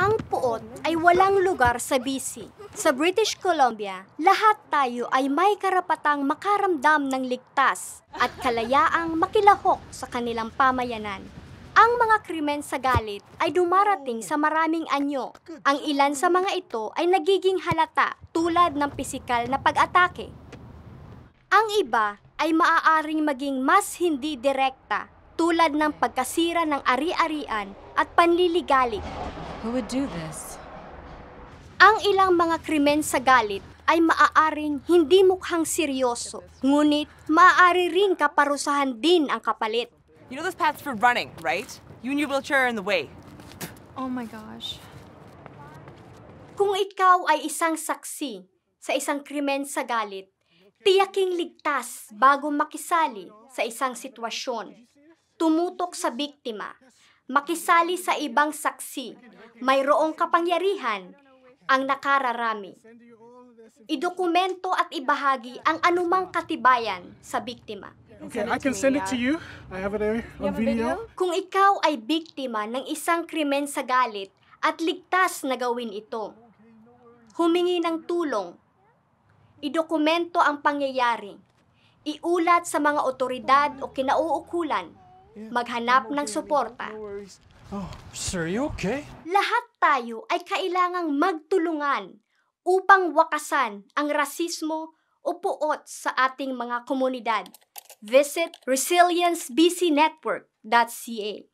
Ang puot ay walang lugar sa BC. Sa British Columbia, lahat tayo ay may karapatang makaramdam ng ligtas at kalayaang makilahok sa kanilang pamayanan. Ang mga krimen sa galit ay dumarating sa maraming anyo. Ang ilan sa mga ito ay nagiging halata tulad ng pisikal na pag-atake. Ang iba ay maaaring maging mas hindi direkta tulad ng pagkasira ng ari-arian at panliligalig Who would do this? Ang ilang mga krimen sa galit ay maaaring hindi mukhang seryoso, ngunit maaari ring kaparusahan din ang kapalit. You know this path's for running, right? You and your wheelchair are in the way. Oh my gosh. Kung ikaw ay isang saksi sa isang krimen sa galit, tiyaking ligtas bago makisali sa isang sitwasyon. Tumutok sa biktima makisali sa ibang saksi, mayroong kapangyarihan ang nakararami. Idokumento at ibahagi ang anumang katibayan sa biktima. Okay, I can send it to you. I have it uh, on video. Kung ikaw ay biktima ng isang krimen sa galit at ligtas na gawin ito, humingi ng tulong, idokumento ang pangyayari, iulat sa mga otoridad o kinauukulan, maghanap ng suporta. Oh, sir, you okay? Lahat tayo ay kailangang magtulungan upang wakasan ang rasismo o puot sa ating mga komunidad. Visit resiliencebcnetwork.ca